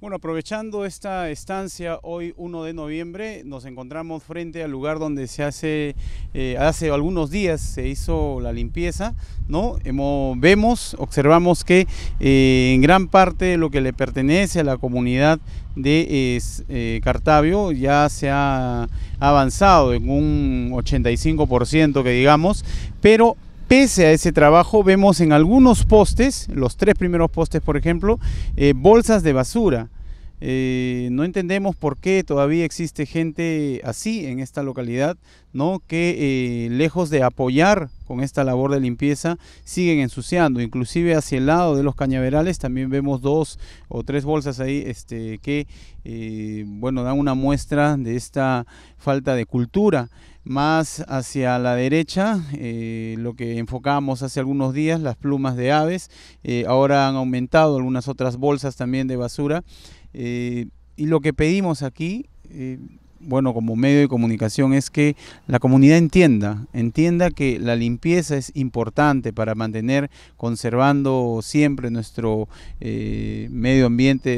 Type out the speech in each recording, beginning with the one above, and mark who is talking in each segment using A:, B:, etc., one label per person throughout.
A: Bueno, aprovechando esta estancia, hoy 1 de noviembre nos encontramos frente al lugar donde se hace, eh, hace algunos días se hizo la limpieza, ¿no? vemos, observamos que eh, en gran parte lo que le pertenece a la comunidad de eh, Cartavio ya se ha avanzado en un 85% que digamos, pero pese a ese trabajo vemos en algunos postes, los tres primeros postes por ejemplo, eh, bolsas de basura. Eh, no entendemos por qué todavía existe gente así en esta localidad, ¿no? que eh, lejos de apoyar con esta labor de limpieza, siguen ensuciando. Inclusive hacia el lado de los cañaverales también vemos dos o tres bolsas ahí este, que bueno, dan una muestra de esta falta de cultura más hacia la derecha, eh, lo que enfocábamos hace algunos días, las plumas de aves. Eh, ahora han aumentado algunas otras bolsas también de basura. Eh, y lo que pedimos aquí bueno, como medio de comunicación es que la comunidad entienda, entienda que la limpieza es importante para mantener conservando siempre nuestro eh, medio ambiente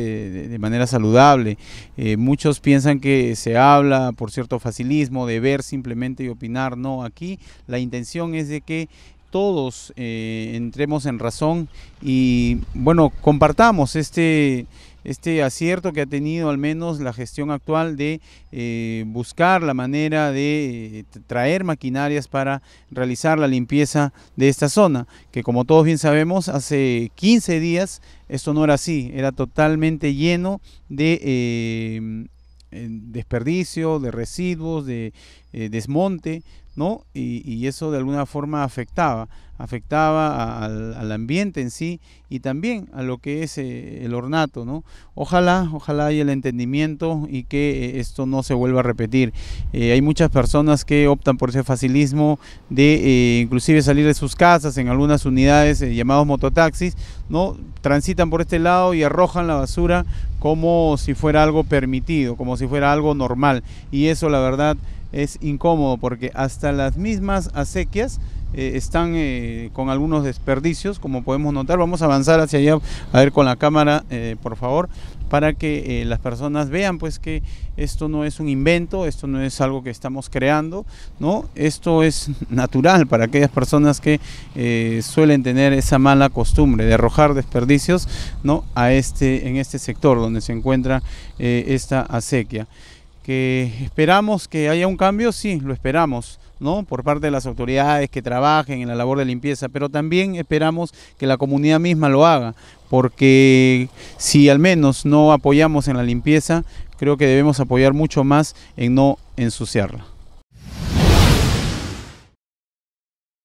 A: de, manera saludable. Eh, muchos piensan que se habla por cierto facilismo de ver simplemente y opinar. No, aquí la intención es de que todos eh, entremos en razón y bueno, compartamos este este acierto que ha tenido al menos la gestión actual de eh, buscar la manera de eh, traer maquinarias para realizar la limpieza de esta zona, que como todos bien sabemos, hace 15 días esto no era así, era totalmente lleno de... Eh, desperdicio, de residuos, de eh, desmonte, ¿no? Y, eso de alguna forma afectaba, afectaba al, ambiente en sí y también a lo que es eh, el ornato, ¿no? Ojalá, ojalá haya el entendimiento y que eh, esto no se vuelva a repetir. hay muchas personas que optan por ese facilismo de inclusive salir de sus casas en algunas unidades llamados mototaxis, ¿no? Transitan por este lado y arrojan la basura como si fuera algo permitido, como si fuera algo normal y eso la verdad es incómodo porque hasta las mismas acequias eh, están eh, con algunos desperdicios, como podemos notar. Vamos a avanzar hacia allá, a ver con la cámara, eh, por favor, para que las personas vean pues que esto no es un invento, esto no es algo que estamos creando, ¿no? Esto es natural para aquellas personas que suelen tener esa mala costumbre de arrojar desperdicios, ¿no? A este, en este sector donde se encuentra esta acequia que esperamos que haya un cambio, sí, lo esperamos, ¿no? Por parte de las autoridades que trabajen en la labor de limpieza, pero también esperamos que la comunidad misma lo haga, porque si al menos no apoyamos en la limpieza, creo que debemos apoyar mucho más en no ensuciarla.